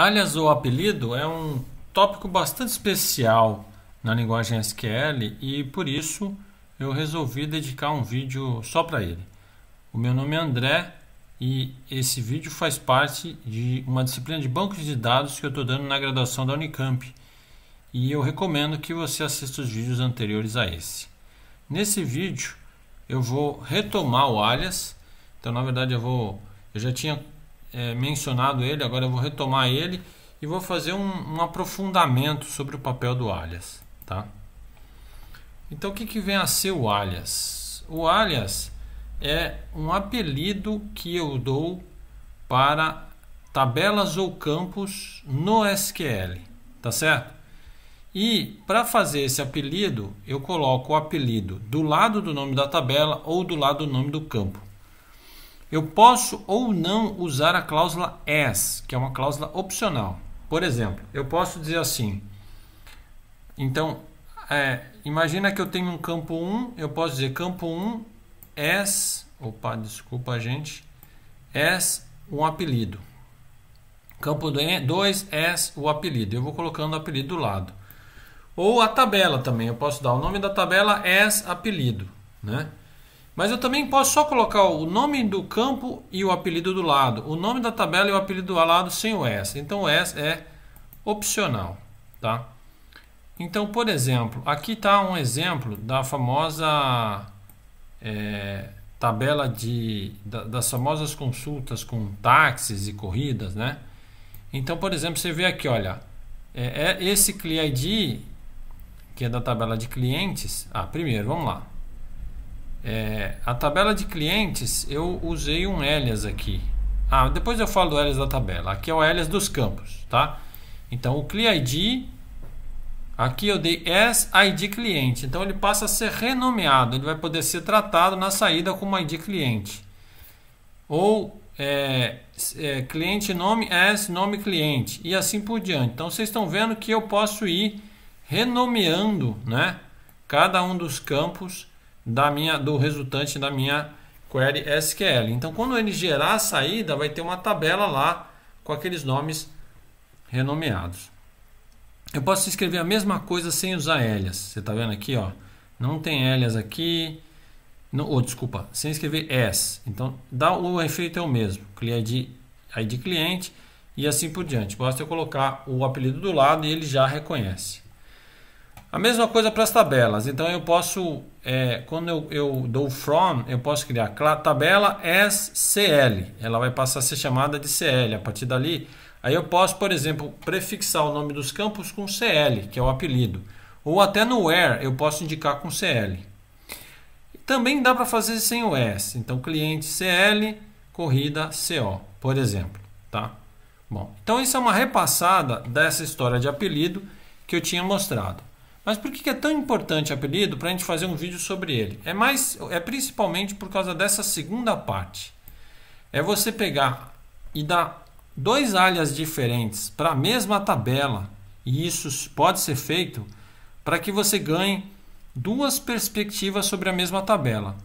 Alias ou apelido é um tópico bastante especial na linguagem SQL e por isso eu resolvi dedicar um vídeo só para ele. O meu nome é André e esse vídeo faz parte de uma disciplina de bancos de dados que eu estou dando na graduação da Unicamp e eu recomendo que você assista os vídeos anteriores a esse. Nesse vídeo eu vou retomar o alias, então na verdade eu vou eu já tinha é, mencionado ele, agora eu vou retomar ele e vou fazer um, um aprofundamento sobre o papel do alias. Tá? Então, o que, que vem a ser o alias? O alias é um apelido que eu dou para tabelas ou campos no SQL, tá certo? E para fazer esse apelido, eu coloco o apelido do lado do nome da tabela ou do lado do nome do campo. Eu posso ou não usar a cláusula as, que é uma cláusula opcional. Por exemplo, eu posso dizer assim. Então, é, imagina que eu tenho um campo 1, eu posso dizer campo 1 as, opa, desculpa gente, as um apelido. Campo 2 é, as o apelido. Eu vou colocando o apelido do lado. Ou a tabela também, eu posso dar o nome da tabela as apelido, né? Mas eu também posso só colocar o nome do campo e o apelido do lado, o nome da tabela e o apelido do lado sem o S. Então o S é opcional, tá? Então, por exemplo, aqui está um exemplo da famosa é, tabela de, da, das famosas consultas com táxis e corridas, né? Então, por exemplo, você vê aqui, olha, é, é esse CLI ID, que é da tabela de clientes. Ah, primeiro, vamos lá. É, a tabela de clientes, eu usei um alias aqui. Ah, depois eu falo do alias da tabela. Aqui é o alias dos campos, tá? Então, o CliID, aqui eu dei as ID cliente. Então, ele passa a ser renomeado. Ele vai poder ser tratado na saída como ID cliente. Ou é, é, cliente nome as nome cliente. E assim por diante. Então, vocês estão vendo que eu posso ir renomeando, né? Cada um dos campos da minha, do resultante da minha query SQL. Então, quando ele gerar a saída, vai ter uma tabela lá com aqueles nomes renomeados. Eu posso escrever a mesma coisa sem usar elas. Você está vendo aqui, ó? Não tem elas aqui. Não, oh, desculpa, sem escrever S. Então, dá o efeito é o mesmo. CLI ID, de cliente e assim por diante. Basta eu colocar o apelido do lado e ele já reconhece. A mesma coisa para as tabelas. Então, eu posso é, quando eu, eu dou from, eu posso criar tabela SCL. Ela vai passar a ser chamada de CL. A partir dali, aí eu posso, por exemplo, prefixar o nome dos campos com CL, que é o apelido. Ou até no where eu posso indicar com CL. Também dá para fazer sem o S. Então, cliente CL, corrida CO, por exemplo. Tá? Bom, então isso é uma repassada dessa história de apelido que eu tinha mostrado. Mas por que é tão importante o apelido para a gente fazer um vídeo sobre ele? É mais, é principalmente por causa dessa segunda parte. É você pegar e dar dois alias diferentes para a mesma tabela e isso pode ser feito para que você ganhe duas perspectivas sobre a mesma tabela.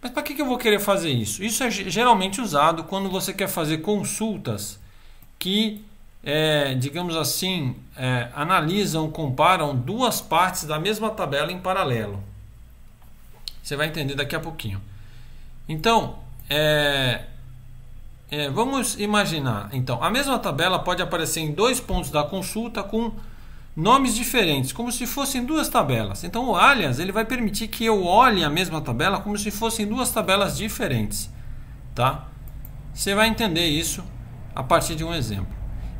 Mas para que eu vou querer fazer isso? Isso é geralmente usado quando você quer fazer consultas que é, digamos assim, é, analisam, comparam duas partes da mesma tabela em paralelo. Você vai entender daqui a pouquinho. Então, é, é, vamos imaginar. Então, a mesma tabela pode aparecer em dois pontos da consulta com nomes diferentes, como se fossem duas tabelas. Então, o alias ele vai permitir que eu olhe a mesma tabela como se fossem duas tabelas diferentes, tá? Você vai entender isso a partir de um exemplo.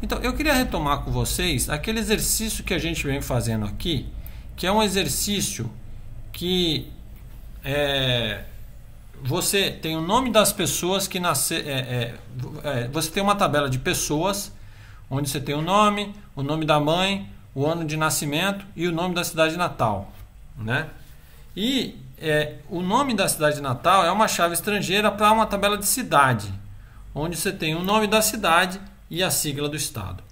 Então, eu queria retomar com vocês aquele exercício que a gente vem fazendo aqui, que é um exercício que é, você tem o nome das pessoas que nasceram. É, é, é, você tem uma tabela de pessoas, onde você tem o nome, o nome da mãe, o ano de nascimento e o nome da cidade natal. Né? E é, o nome da cidade natal é uma chave estrangeira para uma tabela de cidade, onde você tem o nome da cidade e a sigla do Estado.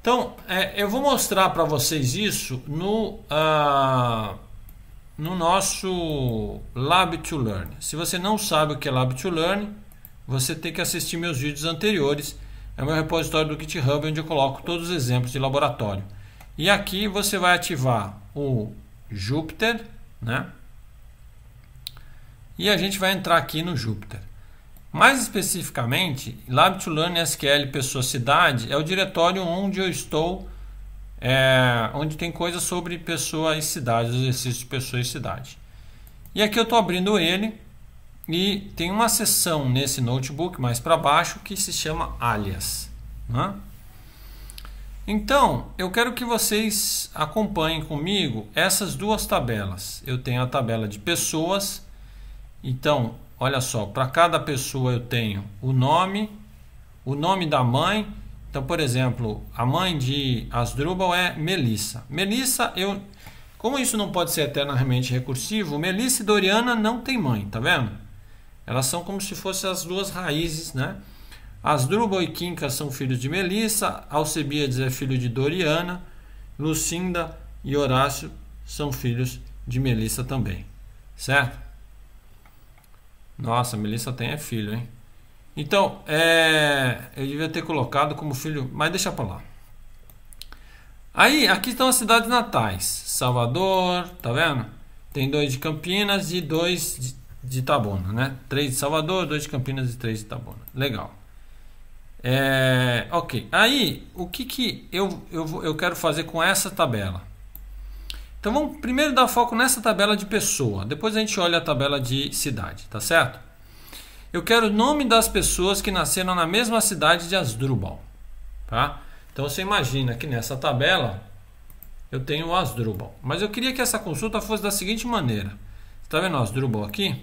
Então, é, eu vou mostrar para vocês isso no, uh, no nosso Lab to Learn. Se você não sabe o que é Lab to Learn, você tem que assistir meus vídeos anteriores. É o meu repositório do GitHub, onde eu coloco todos os exemplos de laboratório. E aqui você vai ativar o Jupyter, né? E a gente vai entrar aqui no Jupyter. Mais especificamente, Lab to Learn SQL Pessoa Cidade é o diretório onde eu estou, é, onde tem coisas sobre pessoa e cidade, os exercícios de pessoa e cidade. E aqui eu estou abrindo ele e tem uma seção nesse notebook mais para baixo que se chama alias. Né? Então, eu quero que vocês acompanhem comigo essas duas tabelas. Eu tenho a tabela de pessoas, então olha só, para cada pessoa eu tenho o nome, o nome da mãe. Então, por exemplo, a mãe de Asdrubal é Melissa. Melissa, eu, como isso não pode ser eternamente recursivo, Melissa e Doriana não tem mãe, tá vendo? Elas são como se fossem as duas raízes, né? Asdrubal e Quinca são filhos de Melissa, Alcebiades é filho de Doriana, Lucinda e Horácio são filhos de Melissa também, certo? Nossa, Melissa tem é filho, hein? Então, é, eu devia ter colocado como filho, mas deixa para lá. Aí, aqui estão as cidades natais. Salvador, tá vendo? Tem dois de Campinas e dois de, de né? Três de Salvador, dois de Campinas e três de Itabona. Legal. É, ok. Aí, o que que eu, eu, eu quero fazer com essa tabela? Então vamos primeiro dar foco nessa tabela de pessoa, depois a gente olha a tabela de cidade, tá certo? Eu quero o nome das pessoas que nasceram na mesma cidade de Asdrubal, tá? Então você imagina que nessa tabela eu tenho Asdrubal, mas eu queria que essa consulta fosse da seguinte maneira. Está vendo Asdrubal aqui?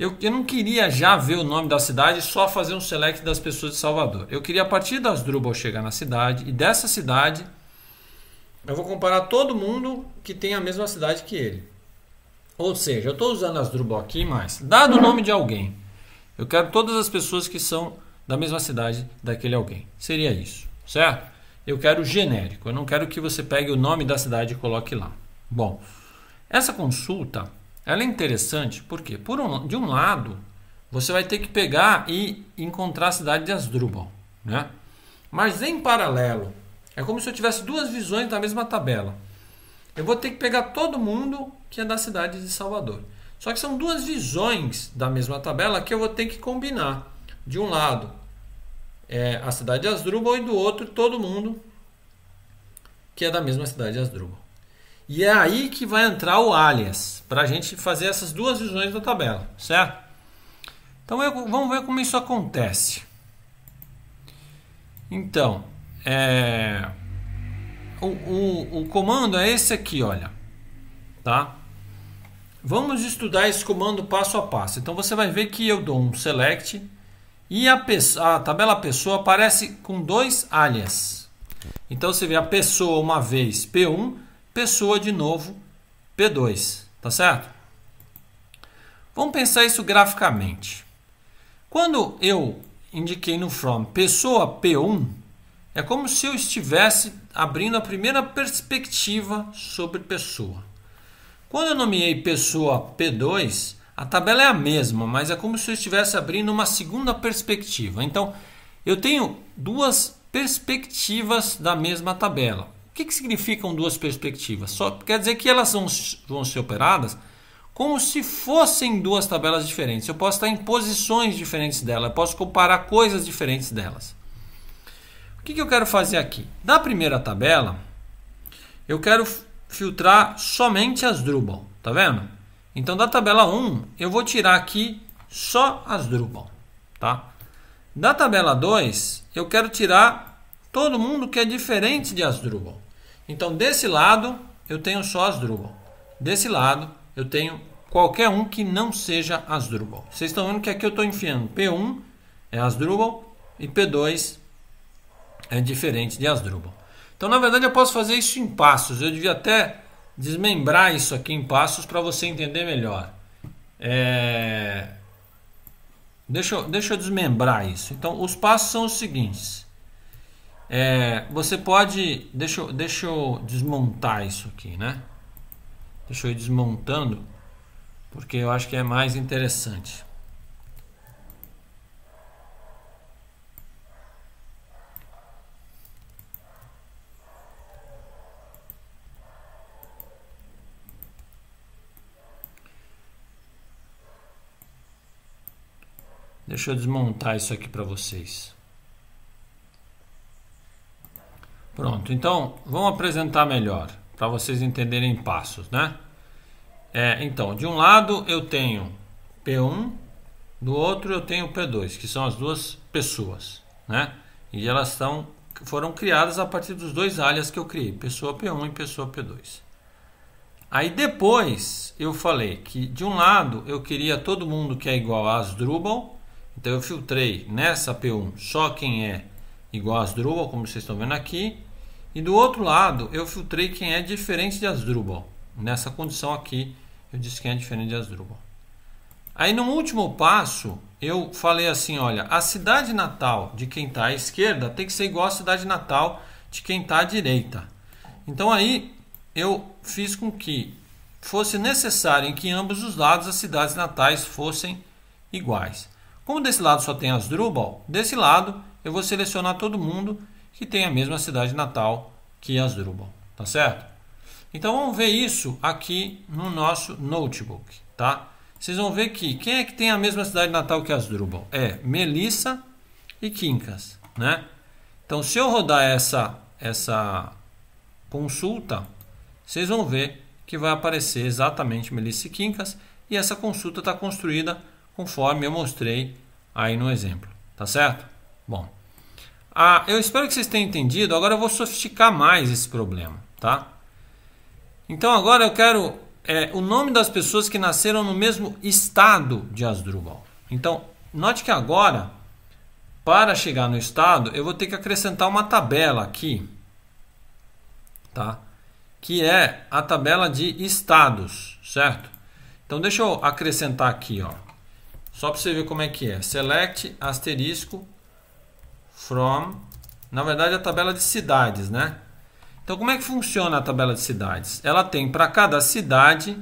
Eu, eu, não queria já ver o nome da cidade só fazer um select das pessoas de Salvador. Eu queria a partir das Drubal chegar na cidade e dessa cidade eu vou comparar todo mundo que tem a mesma cidade que ele. Ou seja, eu estou usando as Drupal aqui, mas dado o nome de alguém, eu quero todas as pessoas que são da mesma cidade daquele alguém. Seria isso, certo? Eu quero genérico, eu não quero que você pegue o nome da cidade e coloque lá. Bom, essa consulta ela é interessante porque, por um, de um lado, você vai ter que pegar e encontrar a cidade de Asdrubal, né? Mas em paralelo é como se eu tivesse duas visões da mesma tabela. Eu vou ter que pegar todo mundo que é da cidade de Salvador. Só que são duas visões da mesma tabela que eu vou ter que combinar. De um lado é a cidade de Asdrubal e do outro todo mundo que é da mesma cidade de Asdrubal. E é aí que vai entrar o alias para a gente fazer essas duas visões da tabela, certo? Então eu, vamos ver como isso acontece. Então, é, o, o, o comando é esse aqui, olha. Tá? Vamos estudar esse comando passo a passo. Então você vai ver que eu dou um select e a, a tabela pessoa aparece com dois alias. Então você vê a pessoa uma vez P1, pessoa de novo P2, tá certo? Vamos pensar isso graficamente. Quando eu indiquei no from pessoa P1, é como se eu estivesse abrindo a primeira perspectiva sobre pessoa. Quando eu nomeei pessoa P2, a tabela é a mesma, mas é como se eu estivesse abrindo uma segunda perspectiva. Então, eu tenho duas perspectivas da mesma tabela. O que, que significam duas perspectivas? Só quer dizer que elas vão, vão ser operadas como se fossem duas tabelas diferentes. Eu posso estar em posições diferentes dela, eu posso comparar coisas diferentes delas que, que eu quero fazer aqui? Da primeira tabela, eu quero filtrar somente as Drupal, tá vendo? Então da tabela 1, eu vou tirar aqui só as Drupal, tá? Da tabela 2, eu quero tirar todo mundo que é diferente de as Drupal. Então desse lado, eu tenho só as Drupal. Desse lado, eu tenho qualquer um que não seja as Drupal. Vocês estão vendo que aqui eu estou enfiando P1 é as Drupal e P2 é diferente de Asdrubal. Então, na verdade, eu posso fazer isso em passos. Eu devia até desmembrar isso aqui em passos para você entender melhor. É... Deixa, eu, deixa eu desmembrar isso. Então, os passos são os seguintes. É, você pode... Deixa, eu, deixa eu desmontar isso aqui, né? Deixa eu ir desmontando, porque eu acho que é mais interessante. Deixa eu desmontar isso aqui para vocês. Pronto, então vamos apresentar melhor para vocês entenderem em passos, né? É, então, de um lado eu tenho P1, do outro eu tenho P2, que são as duas pessoas, né? E elas estão foram criadas a partir dos dois alias que eu criei, pessoa P1 e pessoa P2. Aí depois eu falei que de um lado eu queria todo mundo que é igual a Asdrubal então eu filtrei nessa P1 só quem é igual a Asdrubal, como vocês estão vendo aqui. E do outro lado eu filtrei quem é diferente de Asdrubal. Nessa condição aqui eu disse quem é diferente de Asdrubal. Aí no último passo eu falei assim, olha, a cidade natal de quem está à esquerda tem que ser igual à cidade natal de quem está à direita. Então aí eu fiz com que fosse necessário em que ambos os lados as cidades natais fossem iguais. Como desse lado só tem Asdrubal, desse lado eu vou selecionar todo mundo que tem a mesma cidade natal que Asdrubal, tá certo? Então vamos ver isso aqui no nosso notebook, tá? Vocês vão ver que quem é que tem a mesma cidade natal que Asdrubal? É Melissa e Quincas, né? Então se eu rodar essa essa consulta, vocês vão ver que vai aparecer exatamente Melissa e Quincas e essa consulta está construída conforme eu mostrei aí no exemplo, tá certo? Bom, ah, eu espero que vocês tenham entendido. Agora eu vou sofisticar mais esse problema, tá? Então agora eu quero é, o nome das pessoas que nasceram no mesmo estado de Asdrubal. Então, note que agora, para chegar no estado, eu vou ter que acrescentar uma tabela aqui, tá? Que é a tabela de estados, certo? Então deixa eu acrescentar aqui, ó. Só para você ver como é que é. Select asterisco from. Na verdade, a tabela de cidades, né? Então, como é que funciona a tabela de cidades? Ela tem para cada cidade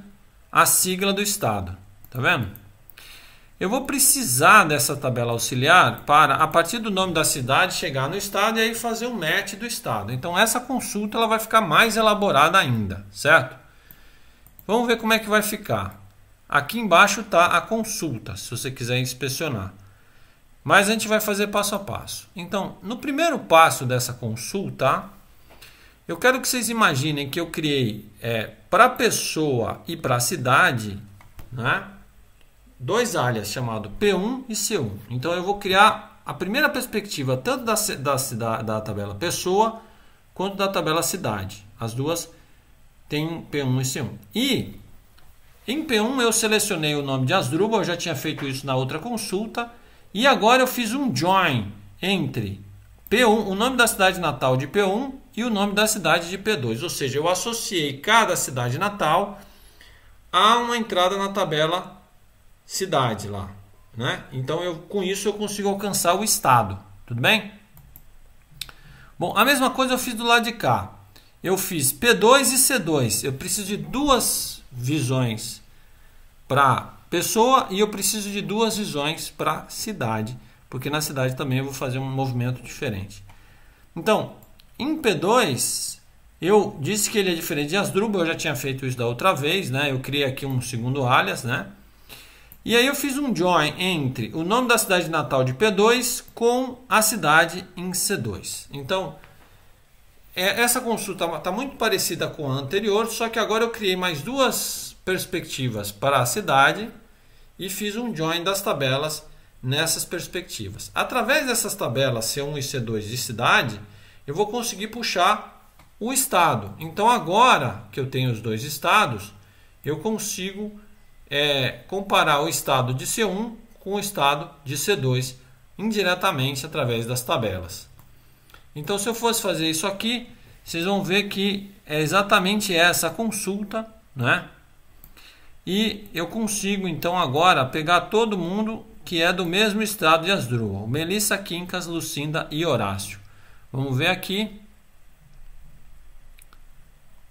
a sigla do estado. Tá vendo? Eu vou precisar dessa tabela auxiliar para, a partir do nome da cidade, chegar no estado e aí fazer um match do estado. Então, essa consulta ela vai ficar mais elaborada ainda, certo? Vamos ver como é que vai ficar. Aqui embaixo está a consulta, se você quiser inspecionar. Mas a gente vai fazer passo a passo. Então, no primeiro passo dessa consulta, eu quero que vocês imaginem que eu criei é, para a pessoa e para a cidade, né, dois alias chamado P1 e C1. Então, eu vou criar a primeira perspectiva tanto da, da, da tabela pessoa quanto da tabela cidade. As duas têm P1 e C1. E em P1 eu selecionei o nome de Asdrubal, já tinha feito isso na outra consulta. E agora eu fiz um join entre P1, o nome da cidade natal de P1 e o nome da cidade de P2. Ou seja, eu associei cada cidade natal a uma entrada na tabela cidade lá. Né? Então eu, com isso eu consigo alcançar o estado. Tudo bem? Bom, a mesma coisa eu fiz do lado de cá eu fiz P2 e C2. Eu preciso de duas visões para pessoa e eu preciso de duas visões para cidade, porque na cidade também eu vou fazer um movimento diferente. Então, em P2, eu disse que ele é diferente de Asdrubal, eu já tinha feito isso da outra vez, né? Eu criei aqui um segundo alias, né? E aí eu fiz um join entre o nome da cidade natal de P2 com a cidade em C2. Então, é, essa consulta está tá muito parecida com a anterior, só que agora eu criei mais duas perspectivas para a cidade e fiz um join das tabelas nessas perspectivas. Através dessas tabelas C1 e C2 de cidade, eu vou conseguir puxar o estado. Então agora que eu tenho os dois estados, eu consigo é, comparar o estado de C1 com o estado de C2 indiretamente através das tabelas. Então, se eu fosse fazer isso aqui, vocês vão ver que é exatamente essa consulta, né? E eu consigo, então, agora pegar todo mundo que é do mesmo estado de Asdrúbal. Melissa, Quincas, Lucinda e Horácio. Vamos ver aqui.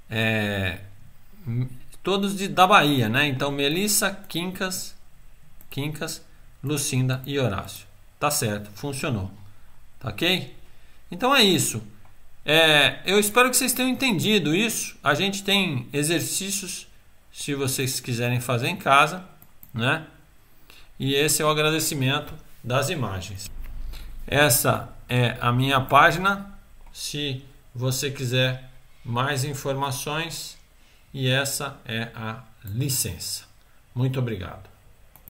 É, todos de, da Bahia, né? Então, Melissa, Quincas, Quincas, Lucinda e Horácio. Tá certo, funcionou. Tá ok? Então é isso. É, eu espero que vocês tenham entendido isso. A gente tem exercícios se vocês quiserem fazer em casa, né? E esse é o agradecimento das imagens. Essa é a minha página. Se você quiser mais informações, e essa é a licença. Muito obrigado.